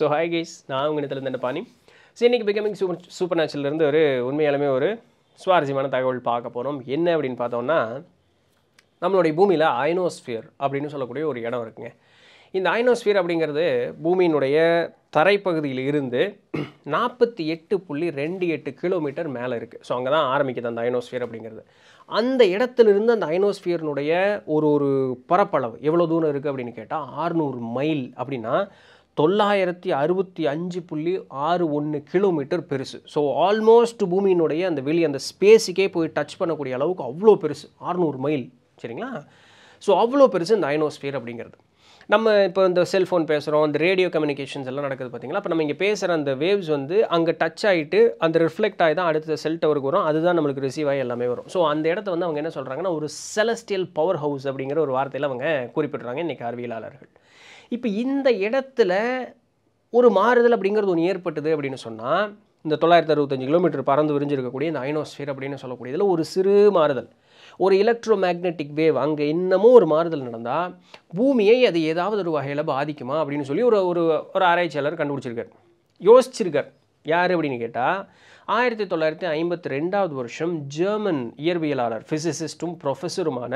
so hi guys நான் உங்கள் இடத்துல இருந்த பாணி ஸோ இன்றைக்கி பிகமிங் சூப்பர் சூப்பர் நேச்சுரலேருந்து ஒரு உண்மையாலுமே ஒரு சுவாரஸ்யமான தகவல் பார்க்க போகிறோம் என்ன அப்படின்னு பார்த்தோன்னா நம்மளுடைய பூமியில் ஐனோஸ்ஃபியர் அப்படின்னு சொல்லக்கூடிய ஒரு இடம் இருக்குங்க இந்த ஐனோஸ்ஃபியர் அப்படிங்கிறது பூமியினுடைய தரைப்பகுதியில் இருந்து நாற்பத்தி எட்டு புள்ளி ரெண்டு எட்டு கிலோமீட்டர் மேலே இருக்குது ஸோ அங்கே தான் ஆரம்பிக்குது அந்த ஐனோஸ்ஃபியர் அப்படிங்கிறது அந்த இடத்துலேருந்து அந்த ஐனோஸ்ஃபியர்னுடைய ஒரு ஒரு பரப்பளவு எவ்வளோ தூரம் இருக்குது அப்படின்னு கேட்டால் ஆறுநூறு மைல் அப்படின்னா தொள்ளாயிரத்தி அறுபத்தி அஞ்சு புள்ளி ஆறு ஒன்று கிலோமீட்டர் பெருசு ஸோ ஆல்மோஸ்ட் பூமியினுடைய அந்த வெளியே அந்த ஸ்பேஸுக்கே போய் டச் பண்ணக்கூடிய அளவுக்கு அவ்வளோ பெருசு அறநூறு மைல் சரிங்களா ஸோ அவ்வளோ பெருசு இந்த ஐனோஸ்பியர் அப்படிங்கிறது நம்ம இப்போ இந்த செல்ஃபோன் பேசுகிறோம் இந்த ரேடியோ கம்யூனிகேஷன்ஸ் எல்லாம் நடக்குது பார்த்திங்களா இப்போ நம்ம இங்கே பேசுகிற அந்த வேவ்ஸ் வந்து அங்கே டச் ஆகிட்டு அந்த ரிஃப்ளெக்ட் ஆகி தான் அடுத்த செல் டவருக்கு வரும் அதுதான் நம்மளுக்கு ரிசீவ் ஆகி எல்லாமே வரும் ஸோ அந்த இடத்த வந்து அவங்க என்ன சொல்கிறாங்கன்னா ஒரு செலஸ்டியல் பவர் ஹவுஸ் அப்படிங்கிற ஒரு வார்த்தையில் அவங்க குறிப்பிட்றாங்க இன்றைக்கி அறிவியலாளர்கள் இப்போ இந்த இடத்துல ஒரு மாறுதல் அப்படிங்கிறது ஒன்று ஏற்பட்டது அப்படின்னு சொன்னால் இந்த தொள்ளாயிரத்தி அறுபத்தஞ்சு கிலோமீட்டர் பறந்து விரிஞ்சிருக்கக்கூடிய இந்த ஐனோஸ்ஃபியர் அப்படின்னு சொல்லக்கூடிய இதில் ஒரு சிறு மாறுதல் ஒரு எலக்ட்ரோ மேக்னெட்டிக் வேவ் அங்கே இன்னமும் ஒரு மாறுதல் நடந்தால் பூமியை அது ஏதாவது ஒரு வகையில் பாதிக்குமா அப்படின்னு சொல்லி ஒரு ஒரு ஒரு ஆராய்ச்சியாளர் கண்டுபிடிச்சிருக்கார் யோசிச்சிருக்கார் யார் அப்படின்னு கேட்டால் ஆயிரத்தி தொள்ளாயிரத்தி ஐம்பத்தி ரெண்டாவது வருஷம் ஜெர்மன் இயற்பியலாளர் ஃபிசிசிஸ்ட்டும் ப்ரொஃபஸருமான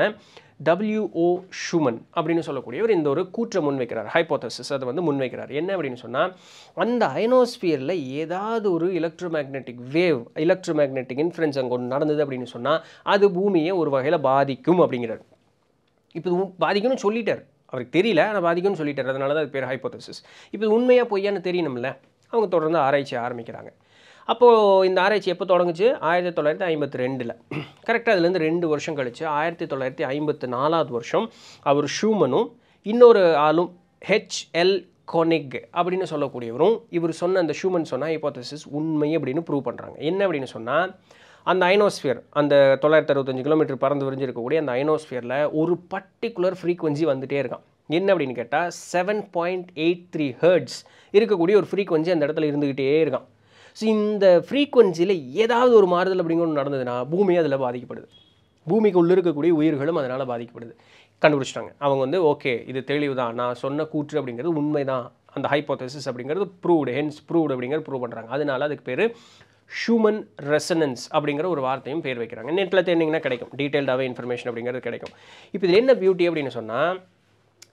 டபிள்யூஓ ஷுமன் அப்படின்னு சொல்லக்கூடியவர் இந்த ஒரு கூற்றை முன்வைக்கிறார் ஹைப்போதசிஸ் அதை வந்து முன்வைக்கிறார் என்ன அப்படின்னு சொன்னால் அந்த அயனோஸ்பியரில் ஏதாவது ஒரு electromagnetic wave electromagnetic influence அங்கே ஒன்று நடந்தது அப்படின்னு சொன்னால் அது பூமியை ஒரு வகையில் பாதிக்கும் அப்படிங்கிறார் இப்போ பாதிக்கும்னு சொல்லிட்டார் அவருக்கு தெரியல ஆனால் பாதிக்கும்னு சொல்லிட்டார் அதனால தான் அது பேர் ஹைப்போதசிஸ் இப்போ உண்மையாக பொய்யான்னு தெரியணும்ல அவங்க தொடர்ந்து ஆராய்ச்சி ஆரம்பிக்கிறாங்க அப்போது இந்த ஆராய்ச்சி எப்போ தொடங்குச்சு ஆயிரத்தி தொள்ளாயிரத்தி ஐம்பத்தி ரெண்டில் கரெக்டாக அதுலேருந்து ரெண்டு வருஷம் கழித்து ஆயிரத்தி தொள்ளாயிரத்தி ஐம்பத்து நாலாவது வருஷம் அவர் ஷூமனும் இன்னொரு ஆளும் ஹெச்எல் கொனிக் அப்படின்னு சொல்லக்கூடியவரும் இவர் சொன்ன அந்த ஷூமன் சொன்னால் ஹைப்போத்தசிஸ் உண்மை அப்படின்னு ப்ரூவ் பண்ணுறாங்க என்ன அப்படின்னு சொன்னால் அந்த ஐனோஸ்ஃபியர் அந்த தொள்ளாயிரத்தி அறுபத்தஞ்சு கிலோமீட்டர் பறந்து விரிஞ்சிருக்கக்கூடிய அந்த ஐனோஸ்ஃபியரில் ஒரு பர்டிகுலர் ஃப்ரீக்குவென்சி வந்துகிட்டே இருக்கான் என்ன அப்படின்னு கேட்டால் seven point eight three hertz இருக்கக்கூடிய ஒரு ஃப்ரீக்வன்சி அந்த இடத்துல இருந்துக்கிட்டே இருக்கான் ஸோ இந்த ஃப்ரீக்வன்சியில் ஏதாவது ஒரு மாறுதல் ஒன்று நடந்ததுன்னா பூமி அதில் பாதிக்கப்படுது பூமிக்கு உள்ளே இருக்கக்கூடிய உயிர்களும் அதனால் பாதிக்கப்படுது கண்டுபிடிச்சிட்டாங்க அவங்க வந்து ஓகே இது தெளிவு தான் நான் சொன்ன கூற்று அப்படிங்கிறது உண்மை தான் அந்த ஹைப்போதசிஸ் அப்படிங்கிறது ப்ரூவ்டு ஹென்ஸ் ப்ரூவ்டு அப்படிங்கிறது ப்ரூவ் பண்ணுறாங்க அதனால அதுக்கு பேர் ஹியூமன் ரெசனன்ஸ் அப்படிங்கிற ஒரு வார்த்தையும் பேர் வைக்கிறாங்க நெட்டில் தேடிங்கன்னா கிடைக்கும் டீட்டெயில்டாகவே இன்ஃபர்மேஷன் அப்படிங்கிறது கிடைக்கும் இப்போ இதில் என்ன பியூட்டி அப்படின்னு சொன்னால்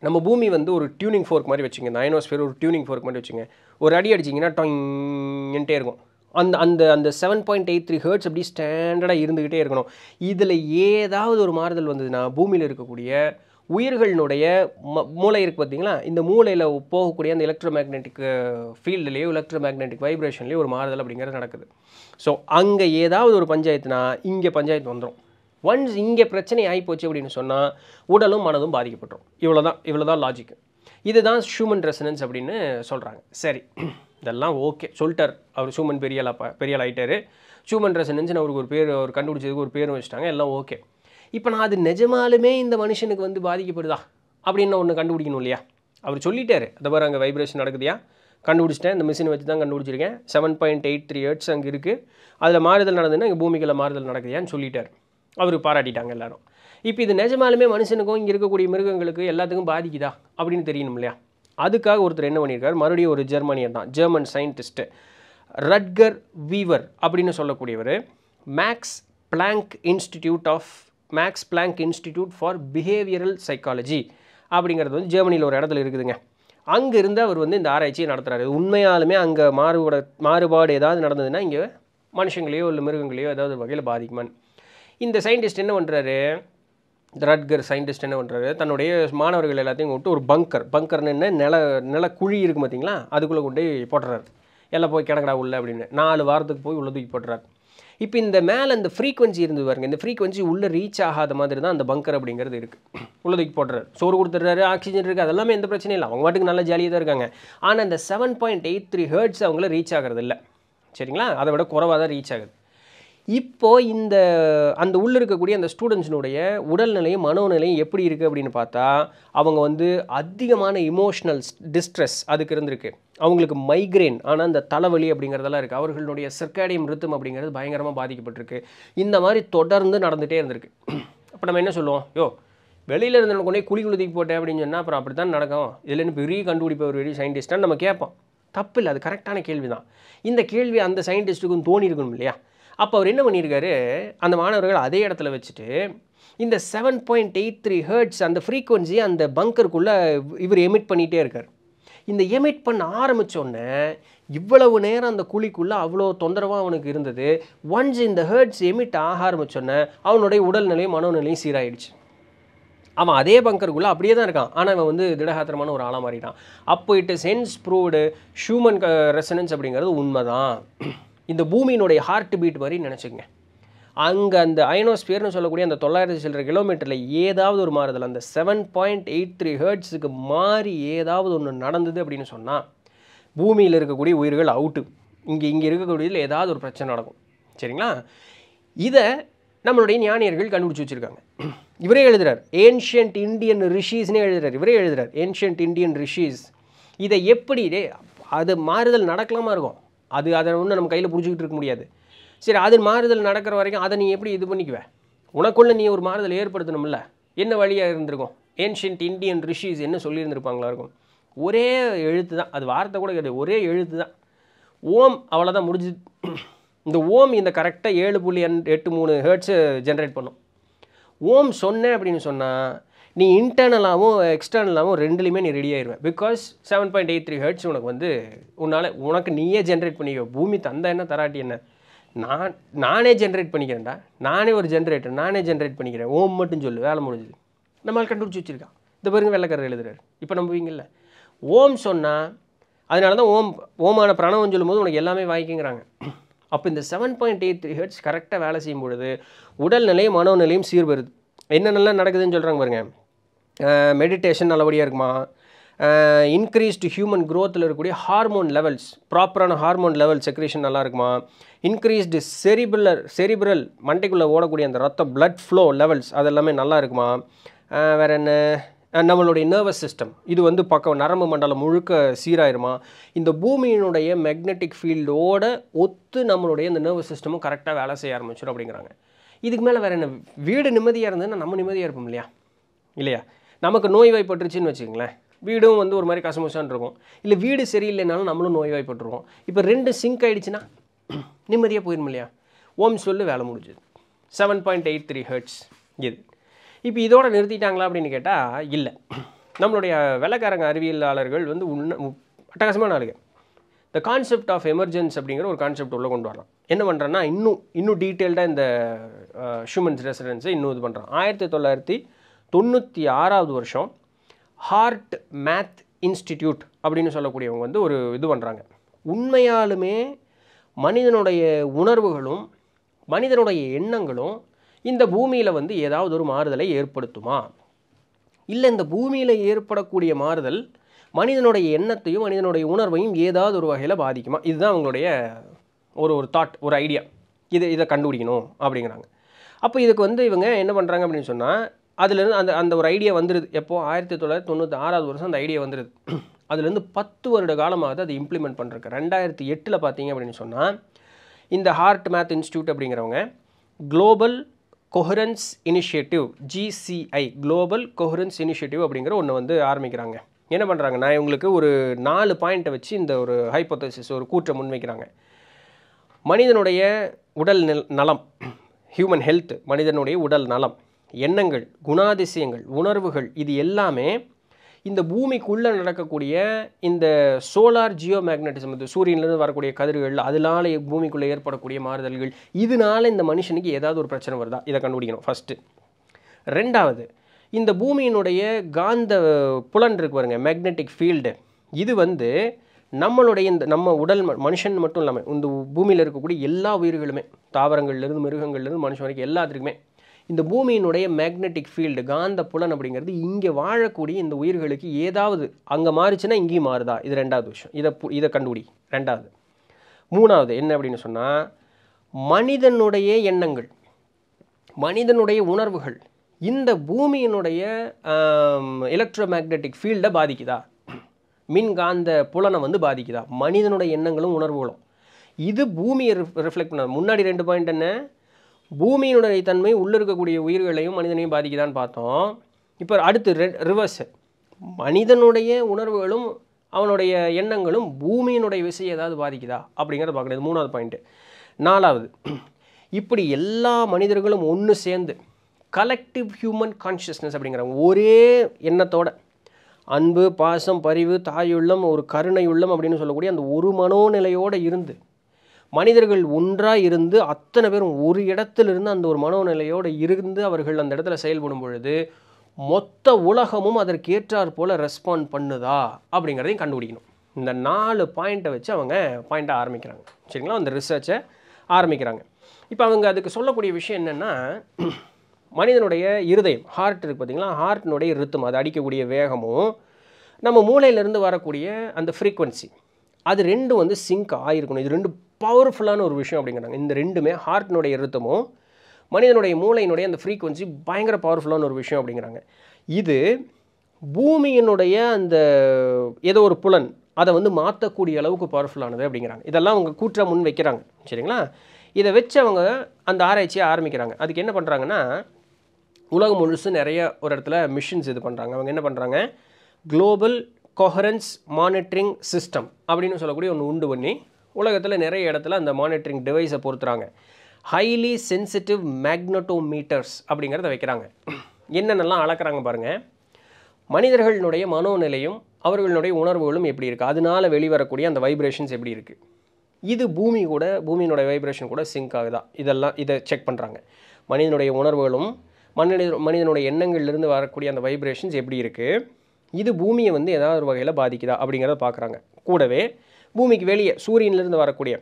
நம்ம பூமி வந்து ஒரு டியூனிங் ஃபோர்க் மாதிரி வச்சுங்க இந்த அயனோஸ்பியர் ஒரு டியூனிங் ஃபோர்க் மாதிரி வச்சுங்க ஒரு அடி அடிச்சிங்கன்னா டொங்கிட்டே இருக்கும் அந்த அந்த அந்த seven point eight three hertz அப்படி ஸ்டாண்டர்டாக இருந்துக்கிட்டே இருக்கணும் இதில் ஏதாவது ஒரு மாறுதல் வந்ததுன்னா பூமியில் இருக்கக்கூடிய உயிர்களினுடைய ம மூளை இருக்குது பார்த்தீங்களா இந்த மூளையில் போகக்கூடிய அந்த எலக்ட்ரோ மேக்னெட்டிக் ஃபீல்டுலேயோ எலக்ட்ரோ மேக்னெட்டிக் வைப்ரேஷன்லேயோ ஒரு மாறுதல் அப்படிங்கிறது நடக்குது ஸோ அங்கே ஏதாவது ஒரு பஞ்சாயத்துனா இங்கே பஞ்சாயத்து வந்துடும் ஒன்ஸ் இங்கே பிரச்சனை ஆகி போச்சு அப்படின்னு சொன்னால் உடலும் மனதும் பாதிக்கப்பட்டுரும் இவ்வளோ தான் இவ்வளோ தான் லாஜிக்கு இதுதான் ஹியூமன் ரெசனன்ஸ் அப்படின்னு சொல்கிறாங்க சரி இதெல்லாம் ஓகே சொல்லிட்டார் அவர் ஹியூமன் பெரிய பெரியால் ஆகிட்டார் ஹியூமன் ரெசனன்ஸ் அவருக்கு ஒரு பேர் அவர் கண்டுபிடிச்சதுக்கு ஒரு பேரும் வச்சுட்டாங்க எல்லாம் ஓகே இப்போ நான் அது நிஜமாலுமே இந்த மனுஷனுக்கு வந்து பாதிக்கப்படுதா அப்படின்னு ஒன்று கண்டுபிடிக்கணும் இல்லையா அவர் சொல்லிட்டார் அதை பாரு அங்கே வைப்ரேஷன் நடக்குதியா கண்டுபிடிச்சிட்டேன் இந்த மிஷினை வச்சு தான் கண்டுபிடிச்சிருக்கேன் seven point eight three hertz அங்கே இருக்குது அதில் மாறுதல் நடந்ததுன்னா இங்கே பூமிக்குள்ள மாறுதல் நடக்குதியான்னு சொல்லிட்டார் அவர் பாராட்டிட்டாங்க எல்லாரும் இப்போ இது நிஜமாலுமே மனுஷனுக்கும் இங்கே இருக்கக்கூடிய மிருகங்களுக்கு எல்லாத்துக்கும் பாதிக்குதா அப்படின்னு தெரியணும் இல்லையா அதுக்காக ஒருத்தர் என்ன பண்ணியிருக்காரு மறுபடியும் ஒரு ஜெர்மனியர் தான் ஜெர்மன் சயின்டிஸ்ட்டு ரட்கர் வீவர் அப்படின்னு சொல்லக்கூடியவர் Max Planck Institute of Max Planck Institute for behavioural psychology அப்படிங்கிறது வந்து ஜெர்மனியில் ஒரு இடத்துல இருக்குதுங்க அங்கே இருந்து அவர் வந்து இந்த ஆராய்ச்சியை நடத்துகிறாரு உண்மையாலுமே அங்கே மாறுபட மாறுபாடு ஏதாவது நடந்ததுன்னா இங்கே மனுஷங்களையோ இல்லை மிருகங்களையோ ஏதாவது வகையில் பாதிக்குமான்னு இந்த சயின்டிஸ்ட் என்ன பண்ணுறாரு ரட்கர் சயின்டிஸ்ட் என்ன பண்ணுறாரு தன்னுடைய மாணவர்கள் எல்லாத்தையும் கொண்டு ஒரு பங்கர் பங்கர்னு என்ன நில நில குழி இருக்குது பார்த்தீங்களா அதுக்குள்ளே கொண்டு போய் போட்டுறாரு எல்லாம் போய் கிடக்கடா உள்ள அப்படின்னு நாலு வாரத்துக்கு போய் உள்ள தூக்கி போட்டுறாரு இப்போ இந்த மேலே இந்த ஃப்ரீக்வன்சி இருந்து பாருங்க இந்த ஃப்ரீக்வன்சி உள்ளே ரீச் ஆகாத மாதிரி தான் அந்த பங்கர் அப்படிங்கிறது இருக்குது உள்ள தூக்கி சோறு கொடுத்துட்றாரு ஆக்சிஜன் இருக்குது அதெல்லாமே எந்த பிரச்சனையும் இல்லை அவங்க வாட்டுக்கு நல்லா ஜாலியாக தான் இருக்காங்க ஆனால் இந்த seven point eight three hertz அவங்கள ரீச் ஆகிறது இல்லை சரிங்களா அதை விட குறவாக தான் ரீச் ஆகுது இப்போது இந்த அந்த உள்ளே இருக்கக்கூடிய அந்த ஸ்டூடெண்ட்ஸினுடைய உடல்நிலையும் மனோநிலையும் எப்படி இருக்குது அப்படின்னு பார்த்தா அவங்க வந்து அதிகமான இமோஷ்னல் டிஸ்ட்ரெஸ் அதுக்கு இருந்திருக்கு அவங்களுக்கு மைக்ரேன் ஆனால் அந்த தலைவலி அப்படிங்கிறதெல்லாம் இருக்குது அவர்களுடைய சர்க்காடியம் ரித்தம் அப்படிங்கிறது பயங்கரமாக பாதிக்கப்பட்டிருக்கு இந்த மாதிரி தொடர்ந்து நடந்துகிட்டே இருந்திருக்கு அப்போ நம்ம என்ன சொல்லுவோம் யோ வெளியில் இருந்த கொண்டே குழி குழுதிக்கு போட்டேன் அப்படின்னு சொன்னால் அப்புறம் அப்படி தான் நடக்கும் இதுலேருந்து பெரிய ஒரு பெரிய சயின்டிஸ்ட்டான்னு நம்ம கேட்போம் தப்பு இல்லை அது கரெக்டான கேள்வி தான் இந்த கேள்வி அந்த சயின்டிஸ்ட்டுக்கும் தோணி இருக்கணும் இல்லையா அப்போ அவர் என்ன பண்ணியிருக்காரு அந்த மாணவர்கள் அதே இடத்துல வச்சுட்டு இந்த seven point eight three hertz அந்த ஃப்ரீக்குவன்சி அந்த பங்கருக்குள்ளே இவர் எமிட் பண்ணிகிட்டே இருக்கார் இந்த எமிட் பண்ண ஆரம்பித்தோடனே இவ்வளவு நேரம் அந்த குழிக்குள்ளே அவ்வளோ தொந்தரவாக அவனுக்கு இருந்தது ஒன்ஸ் இந்த ஹர்ட்ஸ் எமிட் ஆக ஆரம்பித்தோடனே அவனுடைய உடல்நிலையும் மனோநிலையும் சீராயிடுச்சு அவன் அதே பங்கருக்குள்ளே அப்படியே தான் இருக்கான் ஆனால் அவன் வந்து திடகாத்திரமான ஒரு ஆளாக மாறிட்டான் அப்போ இட்டு சென்ஸ் ப்ரூவ்டு ஹியூமன் ரெசனன்ஸ் அப்படிங்கிறது உண்மை தான் இந்த பூமியினுடைய ஹார்ட் பீட் மாதிரி நினச்சிங்க அங்கே அந்த ஐனோஸ்பியர்னு சொல்லக்கூடிய அந்த தொள்ளாயிரத்தி சில்லற கிலோமீட்டரில் ஏதாவது ஒரு மாறுதல் அந்த செவன் பாயிண்ட் எயிட் த்ரீ ஹேர்ட்ஸுக்கு மாறி ஏதாவது ஒன்று நடந்தது அப்படின்னு சொன்னால் பூமியில் இருக்கக்கூடிய உயிர்கள் அவுட்டு இங்கே இங்கே இருக்கக்கூடியதில் ஏதாவது ஒரு பிரச்சனை நடக்கும் சரிங்களா இதை நம்மளுடைய ஞானியர்கள் கண்டுபிடிச்சி வச்சுருக்காங்க இவரே எழுதுகிறார் ஏன்ஷியன்ட் இண்டியன் ரிஷீஸ்னே எழுதுகிறார் இவரே எழுதுகிறார் ஏன்ஷியன்ட் இண்டியன் ரிஷீஸ் இதை எப்படி அது மாறுதல் நடக்கலாமா இருக்கும் அது அதை ஒன்றும் நம்ம கையில் பிடிச்சிக்கிட்டு இருக்க முடியாது சரி அது மாறுதல் நடக்கிற வரைக்கும் அதை நீ எப்படி இது பண்ணிக்குவ உனக்குள்ளே நீ ஒரு மாறுதல் ஏற்படுத்தணும்ல என்ன வழியாக இருந்திருக்கும் ஏன்ஷியன்ட் இந்தியன் ரிஷிஸ் என்ன சொல்லியிருந்திருப்பாங்களா இருக்கும் ஒரே எழுத்து தான் அது வார்த்தை கூட கிடையாது ஒரே எழுத்து தான் ஓம் அவ்வளோதான் முடிஞ்சு இந்த ஓம் இந்த கரெக்டாக ஏழு புள்ளி எட்டு மூணு ஹேர்ட்ஸு ஜென்ரேட் பண்ணும் ஓம் சொன்னேன் அப்படின்னு சொன்னால் நீ இன்டர்னலாகவும் எக்ஸ்டர்னலாகவும் ரெண்டுலேயுமே நீ ரெடி ஆயிடுவேன் because seven point eight three hertz உனக்கு வந்து உன்னால் உனக்கு நீயே ஜென்ரேட் பண்ணிக்கோ பூமி தந்த என்ன தராட்டி என்ன நான் நானே ஜென்ரேட் பண்ணிக்கிறேன்டா நானே ஒரு ஜென்ரேட்டர் நானே ஜென்ரேட் பண்ணிக்கிறேன் ஓம் மட்டும் சொல்லு வேலை முடிஞ்சுது நம்மளால் கண்டுபிடிச்சி வச்சுருக்கான் இந்த பாருங்க வெள்ளக்காரர் எழுதுறாரு இப்போ நம்புவீங்கல்ல ஓம் சொன்னால் அதனால தான் ஓம் ஓமான பிரணவம் சொல்லும்போது உனக்கு எல்லாமே வாங்கிக்கிறாங்க அப்போ இந்த seven point eight three hertz கரெக்டாக வேலை செய்யும் பொழுது உடல்நிலையும் மனோநிலையும் சீர்பெறுது என்னென்னலாம் நடக்குதுன்னு சொல்கிறாங்க பாருங்கள் மெடிடேஷன் நல்லபடியாக இருக்குமா இன்க்ரீஸ்டு ஹியூமன் க்ரோத்தில் இருக்கக்கூடிய ஹார்மோன் லெவல்ஸ் ப்ராப்பரான ஹார்மோன் லெவல் செக்ரேஷன் நல்லா இருக்குமா இன்க்ரீஸ்டு செரிபுலர் செரிபுரல் மண்டைக்குள்ளே ஓடக்கூடிய அந்த ரத்த பிளட் ஃப்ளோ லெவல்ஸ் அதெல்லாமே நல்லா இருக்குமா வேறு என்ன நம்மளுடைய நர்வஸ் சிஸ்டம் இது வந்து பக்கம் நரம்பு மண்டலம் முழுக்க சீராயிருமா இந்த பூமியினுடைய மெக்னட்டிக் ஃபீல்டோட ஒத்து நம்மளுடைய இந்த நர்வஸ் சிஸ்டமும் கரெக்டாக வேலை செய்ய ஆரம்பிச்சிடும் அப்படிங்கிறாங்க இதுக்கு மேலே வேறு என்ன வீடு நிம்மதியாக இருந்ததுன்னா நம்ம நிம்மதியாக இருப்போம் இல்லையா இல்லையா நமக்கு நோய்வாய்ப்பட்டுருச்சுன்னு வச்சுக்கங்களேன் வீடும் வந்து ஒரு மாதிரி கசமுசான் இருக்கும் இல்லை வீடு சரியில்லைனாலும் நம்மளும் நோய்வாய்ப்பட்டுருவோம் இப்போ ரெண்டு சிங்க் ஆகிடுச்சுன்னா நிம்மதியாக போயிடும் இல்லையா ஓம் சொல்லு வேலை முடிஞ்சுது seven point eight three hertz இது இப்போ இதோட நிறுத்திட்டாங்களா அப்படின்னு கேட்டால் இல்லை நம்மளுடைய வெள்ளக்காரங்க அறிவியலாளர்கள் வந்து உன்ன அட்டகாசமான ஆளுங்க த கான்செப்ட் ஆஃப் எமர்ஜென்ஸ் அப்படிங்கிற ஒரு கான்செப்ட் உள்ளே கொண்டு வரலாம் என்ன பண்ணுறேன்னா இன்னும் இன்னும் டீட்டெயில்டாக இந்த ஹியூமன்ஸ் ரெசிடென்ஸை இன்னும் இது பண்ணுறான் ஆயிரத்தி தொள்ளாயிரத்தி தொண்ணூற்றி ஆறாவது வருஷம் ஹார்ட் மேத் இன்ஸ்டிடியூட் அப்படின்னு சொல்லக்கூடியவங்க வந்து ஒரு இது பண்ணுறாங்க உண்மையாலுமே மனிதனுடைய உணர்வுகளும் மனிதனுடைய எண்ணங்களும் இந்த பூமியில் வந்து ஏதாவது ஒரு மாறுதலை ஏற்படுத்துமா இல்லை இந்த பூமியில் ஏற்படக்கூடிய மாறுதல் மனிதனுடைய எண்ணத்தையும் மனிதனுடைய உணர்வையும் ஏதாவது ஒரு வகையில் பாதிக்குமா இதுதான் அவங்களுடைய ஒரு ஒரு தாட் ஒரு ஐடியா இதை இதை கண்டுபிடிக்கணும் அப்படிங்கிறாங்க அப்போ இதுக்கு வந்து இவங்க என்ன பண்ணுறாங்க அப்படின்னு சொன்னால் அதுலேருந்து அந்த அந்த ஒரு ஐடியா வந்துடுது எப்போது ஆயிரத்தி தொள்ளாயிரத்தி தொண்ணூற்றி ஆறாவது வருஷம் அந்த ஐடியா வந்துடுது அதுலேருந்து பத்து வருட காலமாக அதை இம்ப்ளிமெண்ட் பண்ணுறக்கு ரெண்டாயிரத்தி எட்டில் பார்த்தீங்க அப்படின்னு சொன்னால் இந்த ஹார்ட் மேத் இன்ஸ்டியூட் அப்படிங்கிறவங்க global coherence initiative GCI global coherence initiative அப்படிங்கிற ஒன்று வந்து ஆரம்பிக்கிறாங்க என்ன பண்ணுறாங்க நான் இவங்களுக்கு ஒரு நாலு பாயிண்ட்டை வச்சு இந்த ஒரு ஹைப்போத்தசிஸ் ஒரு கூற்றை முன்வைக்கிறாங்க மனிதனுடைய உடல் நலம் ஹியூமன் ஹெல்த் மனிதனுடைய உடல் நலம் எண்ணங்கள் குணாதிசயங்கள் உணர்வுகள் இது எல்லாமே இந்த பூமிக்குள்ளே நடக்கக்கூடிய இந்த சோலார் ஜியோ மேக்னட்டிசம் இந்த சூரியன்லேருந்து வரக்கூடிய கதிர்கள் அதனால பூமிக்குள்ளே ஏற்படக்கூடிய மாறுதல்கள் இதனால இந்த மனுஷனுக்கு ஏதாவது ஒரு பிரச்சனை வருதா இதை கண்டுபிடிக்கணும் ஃபஸ்ட்டு ரெண்டாவது இந்த பூமியினுடைய காந்த புலன் இருக்கு பாருங்க மேக்னெட்டிக் ஃபீல்டு இது வந்து நம்மளுடைய இந்த நம்ம உடல் மனுஷன் மட்டும் இல்லாமல் இந்த பூமியில் இருக்கக்கூடிய எல்லா உயிர்களுமே தாவரங்கள்லேருந்து மிருகங்கள்லேருந்து மனுஷன் வரைக்கும் எல்லாத்துக்குமே இந்த பூமியினுடைய மேக்னெட்டிக் ஃபீல்டு காந்த புலன் அப்படிங்கிறது இங்கே வாழக்கூடிய இந்த உயிர்களுக்கு ஏதாவது அங்கே மாறுச்சுன்னா இங்கேயும் மாறுதா இது ரெண்டாவது விஷயம் இதை இதை கண்டுபிடி ரெண்டாவது மூணாவது என்ன அப்படின்னு சொன்னால் மனிதனுடைய எண்ணங்கள் மனிதனுடைய உணர்வுகள் இந்த பூமியினுடைய எலக்ட்ரோ மேக்னெட்டிக் ஃபீல்டை பாதிக்குதா மின்காந்த புலனை வந்து பாதிக்குதா மனிதனுடைய எண்ணங்களும் உணர்வுகளும் இது பூமியை ரிஃப்ளெக்ட் பண்ண முன்னாடி ரெண்டு பாயிண்ட் என்ன பூமியினுடைய தன்மை உள்ளே இருக்கக்கூடிய உயிர்களையும் மனிதனையும் பாதிக்குதான்னு பார்த்தோம் இப்போ அடுத்து ரெ ரிவர்ஸு மனிதனுடைய உணர்வுகளும் அவனுடைய எண்ணங்களும் பூமியினுடைய விஷயம் ஏதாவது பாதிக்குதா அப்படிங்கிறத பார்க்கணும் மூணாவது பாயிண்ட்டு நாலாவது இப்படி எல்லா மனிதர்களும் ஒன்று சேர்ந்து கலெக்டிவ் ஹியூமன் கான்ஷியஸ்னஸ் அப்படிங்கிறாங்க ஒரே எண்ணத்தோட அன்பு பாசம் பரிவு தாயுள்ளம் ஒரு கருணை உள்ளம் அப்படின்னு சொல்லக்கூடிய அந்த ஒரு மனோநிலையோடு இருந்து மனிதர்கள் ஒன்றாக இருந்து அத்தனை பேரும் ஒரு இடத்திலிருந்து அந்த ஒரு மனோநிலையோடு இருந்து அவர்கள் அந்த இடத்துல செயல்படும் பொழுது மொத்த உலகமும் அதற்கு போல் ரெஸ்பாண்ட் பண்ணுதா அப்படிங்கிறதையும் கண்டுபிடிக்கணும் இந்த நாலு பாயிண்ட்டை வச்சு அவங்க பாயிண்ட்டை ஆரம்பிக்கிறாங்க சரிங்களா அந்த ரிசர்ச்சை ஆரம்பிக்கிறாங்க இப்போ அவங்க அதுக்கு சொல்லக்கூடிய விஷயம் என்னென்னா மனிதனுடைய இருதயம் ஹார்ட் இருக்குது பார்த்திங்களா ஹார்ட்டினுடைய ரித்தம் அது அடிக்கக்கூடிய வேகமும் நம்ம மூளையிலேருந்து வரக்கூடிய அந்த ஃப்ரீக்குவன்சி அது ரெண்டும் வந்து சிங்க் ஆகிருக்கணும் இது ரெண்டும் பவர்ஃபுல்லான ஒரு விஷயம் அப்படிங்கிறாங்க இந்த ரெண்டுமே ஹார்ட்னுடைய இருத்தமும் மனிதனுடைய மூளையினுடைய அந்த ஃப்ரீக்குவன்சி பயங்கர பவர்ஃபுல்லான ஒரு விஷயம் அப்படிங்கிறாங்க இது பூமியினுடைய அந்த ஏதோ ஒரு புலன் அதை வந்து மாற்றக்கூடிய அளவுக்கு பவர்ஃபுல்லானது அப்படிங்கிறாங்க இதெல்லாம் அவங்க கூற்ற முன் வைக்கிறாங்க சரிங்களா இதை வச்சு அவங்க அந்த ஆராய்ச்சியை ஆரம்பிக்கிறாங்க அதுக்கு என்ன பண்ணுறாங்கன்னா உலகம் முழுசு நிறைய ஒரு இடத்துல மிஷின்ஸ் இது பண்ணுறாங்க அவங்க என்ன பண்ணுறாங்க குளோபல் கொஹரன்ஸ் மானிட்டரிங் சிஸ்டம் அப்படின்னு சொல்லக்கூடிய ஒன்று உண்டு பண்ணி உலகத்தில் நிறைய இடத்துல அந்த மானிட்டரிங் டிவைஸை பொறுத்துறாங்க ஹைலி சென்சிட்டிவ் மேக்னட்டோமீட்டர்ஸ் அப்படிங்கிறத வைக்கிறாங்க என்னென்னலாம் அளக்குறாங்க பாருங்கள் மனிதர்களுடைய மனோநிலையும் அவர்களுடைய உணர்வுகளும் எப்படி இருக்குது அதனால் வெளிவரக்கூடிய அந்த வைப்ரேஷன்ஸ் எப்படி இருக்குது இது பூமி கூட பூமியினுடைய வைப்ரேஷன் கூட சிங்க் ஆகுதா இதெல்லாம் இதை செக் பண்ணுறாங்க மனிதனுடைய உணர்வுகளும் மனித மனிதனுடைய எண்ணங்கள்லேருந்து வரக்கூடிய அந்த வைப்ரேஷன்ஸ் எப்படி இருக்குது இது பூமியை வந்து ஏதாவது ஒரு வகையில் பாதிக்குதா அப்படிங்கிறத பார்க்குறாங்க கூடவே பூமிக்கு வெளியே சூரியன்லேருந்து வரக்கூடிய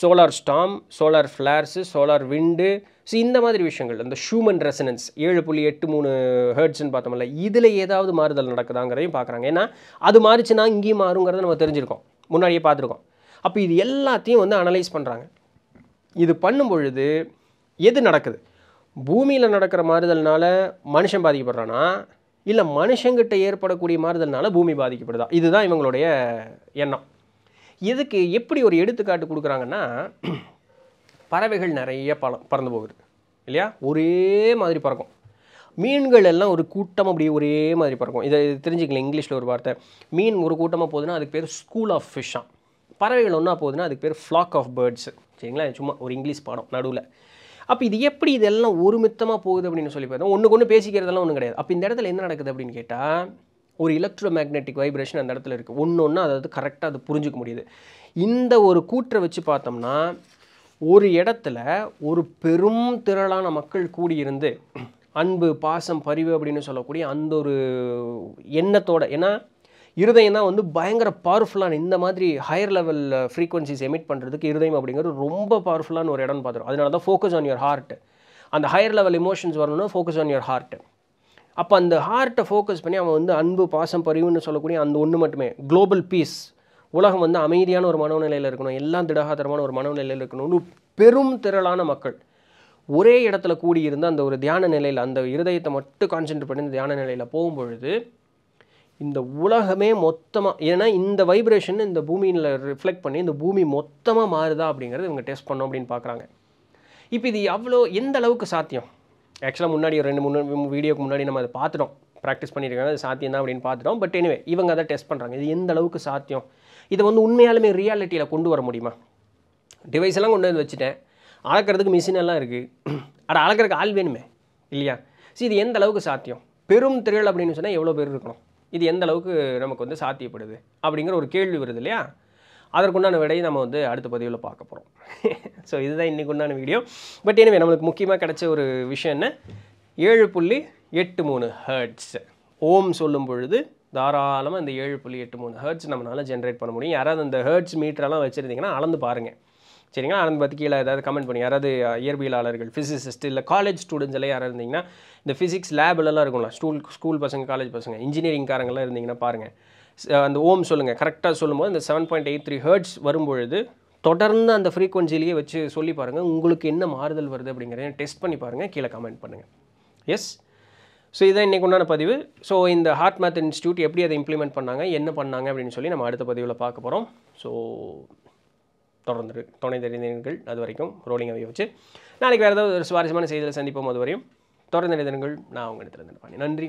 solar storm solar flares solar wind so இந்த மாதிரி விஷயங்கள் அந்த ஷூமன் ரெசனன்ஸ் ஏழு புள்ளி எட்டு மூணு ஹெர்ட்ஸ்ன்னு பார்த்தோம்ல இதில் ஏதாவது மாறுதல் நடக்குதாங்கிறதையும் பார்க்குறாங்க ஏன்னா அது மாறிச்சுன்னா இங்கேயும் மாறுங்கிறத நம்ம தெரிஞ்சிருக்கோம் முன்னாடியே பார்த்துருக்கோம் அப்போ இது எல்லாத்தையும் வந்து அனலைஸ் பண்ணுறாங்க இது பண்ணும் பொழுது எது நடக்குது பூமியில் நடக்கிற மாறுதல்னால மனுஷன் பாதிக்கப்படுறானா இல்லை மனுஷங்கிட்ட ஏற்படக்கூடிய மாறுதல்னால பூமி பாதிக்கப்படுதா இதுதான் இவங்களுடைய எண்ணம் இதுக்கு எப்படி ஒரு எடுத்துக்காட்டு கொடுக்குறாங்கன்னா பறவைகள் நிறைய பழம் பறந்து போகுது இல்லையா ஒரே மாதிரி பறக்கும் மீன்கள் எல்லாம் ஒரு கூட்டம் அப்படியே ஒரே மாதிரி பறக்கும் இதை தெரிஞ்சுக்கலாம் இங்கிலீஷில் ஒரு வார்த்தை மீன் ஒரு கூட்டமாக போகுதுன்னா அதுக்கு பேர் ஸ்கூல் ஆஃப் ஃபிஷ்ஷாக பறவைகள் ஒன்றா போகுதுன்னா அதுக்கு பேர் ஃப்ளாக் ஆஃப் பேர்ட்ஸ் சரிங்களா சும்மா ஒரு இங்கிலீஷ் பாடம் நடுவில் அப்போ இது எப்படி இதெல்லாம் ஒருமித்தமாக போகுது அப்படின்னு சொல்லி பார்த்தோம் ஒன்றுக்கு ஒன்று பேசிக்கிறதெல்லாம் ஒன்றும் கிடையாது அப்போ இந்த இடத்துல என்ன நடக்குது அப்படின்னு கேட்டால் ஒரு எலக்ட்ரோ மேக்னெட்டிக் வைப்ரேஷன் அந்த இடத்துல இருக்குது ஒன்று ஒன்று அதாவது கரெக்டாக அது புரிஞ்சிக்க முடியுது இந்த ஒரு கூற்றை வச்சு பார்த்தோம்னா ஒரு இடத்துல ஒரு பெரும் திரளான மக்கள் கூடியிருந்து அன்பு பாசம் பரிவு அப்படின்னு சொல்லக்கூடிய அந்த ஒரு எண்ணத்தோட ஏன்னா இருதயம் தான் வந்து பயங்கர பவர்ஃபுல்லான இந்த மாதிரி ஹையர் லெவல் ஃப்ரீக்வன்சிஸ் எமிட் பண்ணுறதுக்கு இருதயம் அப்படிங்கிறது ரொம்ப பவர்ஃபுல்லான ஒரு இடம்னு பார்த்துரும் அதனால தான் ஃபோக்கஸ் ஆன் யுவர் ஹார்ட் அந்த ஹையர் லெவல் இமோஷன்ஸ் வரணும்னா ஃபோக்கஸ் ஆன் யுவர் ஹார்ட் அப்போ அந்த ஹார்ட்டை ஃபோக்கஸ் பண்ணி அவன் வந்து அன்பு பாசம் பறிவுன்னு சொல்லக்கூடிய அந்த ஒன்று மட்டுமே குளோபல் பீஸ் உலகம் வந்து அமைதியான ஒரு மனநிலையில் இருக்கணும் எல்லாம் திடகாதரமான ஒரு மனநிலையில் இருக்கணும்னு பெரும் திரளான மக்கள் ஒரே இடத்துல கூடியிருந்து அந்த ஒரு தியான நிலையில் அந்த இருதயத்தை மட்டும் கான்சென்ட்ரேட் பண்ணி தியான நிலையில் போகும்பொழுது இந்த உலகமே மொத்தமாக ஏன்னா இந்த வைப்ரேஷன் இந்த பூமியில் ரிஃப்ளெக்ட் பண்ணி இந்த பூமி மொத்தமாக மாறுதா அப்படிங்கிறது இவங்க டெஸ்ட் பண்ணோம் அப்படின்னு பார்க்குறாங்க இப்போ இது அவ்வளோ எந்த அளவுக்கு சாத்தியம் ஆக்சுவலாக முன்னாடி ஒரு ரெண்டு மூணு வீடியோக்கு முன்னாடி நம்ம அதை பார்த்துட்டோம் ப்ராக்டிஸ் பண்ணியிருக்காங்க அது சாத்தியம் தான் அப்படின்னு பார்த்துட்டோம் பட் எனிவே இவங்க அதை டெஸ்ட் பண்ணுறாங்க இது எந்த அளவுக்கு சாத்தியம் இதை வந்து உண்மையாலுமே ரியாலிட்டியில் கொண்டு வர முடியுமா டிவைஸ் எல்லாம் கொண்டு வந்து வச்சுட்டேன் அளக்கிறதுக்கு மிஷின் எல்லாம் இருக்குது அட அளக்கிறதுக்கு ஆள் வேணுமே இல்லையா சரி இது எந்த அளவுக்கு சாத்தியம் பெரும் திரள் அப்படின்னு சொன்னால் எவ்வளோ பேர் இருக்கணும் இது எந்த அளவுக்கு நமக்கு வந்து சாத்தியப்படுது அப்படிங்கிற ஒரு கேள்வி வருது இல்லையா அதற்குண்டான விடையை நம்ம வந்து அடுத்த பதிவில் பார்க்க போகிறோம் ஸோ இதுதான் இன்றைக்கு உண்டான வீடியோ பட் எனவே நம்மளுக்கு முக்கியமாக கிடைச்ச ஒரு விஷயம் என்ன ஏழு புள்ளி எட்டு மூணு ஹர்ட்ஸ் ஓம் சொல்லும் பொழுது தாராளமாக இந்த ஏழு புள்ளி எட்டு மூணு ஹர்ட்ஸ் நம்மளால் ஜென்ரேட் பண்ண முடியும் யாராவது அந்த ஹர்ட்ஸ் மீட்டரெல்லாம் வச்சுருந்தீங்கன்னா அளந்து பாருங்கள் சரிங்களா அளந்து பற்றி கீழே ஏதாவது கமெண்ட் பண்ணி யாராவது இயற்பியலாளர்கள் ஃபிசிசிஸ்ட் இல்லை காலேஜ் ஸ்டூடெண்ட்ஸ் எல்லாம் யாராவது இருந்தீங்கன்னா இந்த ஃபிசிக்ஸ் லேபிலெல்லாம் இருக்கும்ல ஸ்கூல் ஸ்கூல் பசங்க காலேஜ் பசங்க இன்ஜினியரிங்காரங்களாம் இருந்தீங்கன்னா பாருங்கள் அந்த ஓம் சொல்லுங்கள் கரெக்டாக சொல்லும்போது அந்த seven point eight three hertz வரும்பொழுது தொடர்ந்து அந்த ஃப்ரீக்வன்சிலேயே வச்சு சொல்லி பாருங்கள் உங்களுக்கு என்ன மாறுதல் வருது அப்படிங்கிறத டெஸ்ட் பண்ணி பாருங்கள் கீழே கமெண்ட் பண்ணுங்கள் எஸ் ஸோ இதான் இன்றைக்கு உண்டான பதிவு ஸோ இந்த ஹார்ட் மேத் இன்ஸ்டியூட் எப்படி அதை இம்ப்ளிமெண்ட் பண்ணாங்க என்ன பண்ணாங்க அப்படின்னு சொல்லி நம்ம அடுத்த பதிவில் பார்க்க போகிறோம் ஸோ தொடர்ந்து துணை தெரிந்தீர்கள் அது வரைக்கும் ரோலிங் அவைய வச்சு நாளைக்கு வேறு ஏதாவது ஒரு சுவாரஸ்யமான செய்தியில் சந்திப்போம் அது வரையும் தொடர்ந்து தெரிந்தீர்கள் நான் உங்கள் இடத்துல நன்றி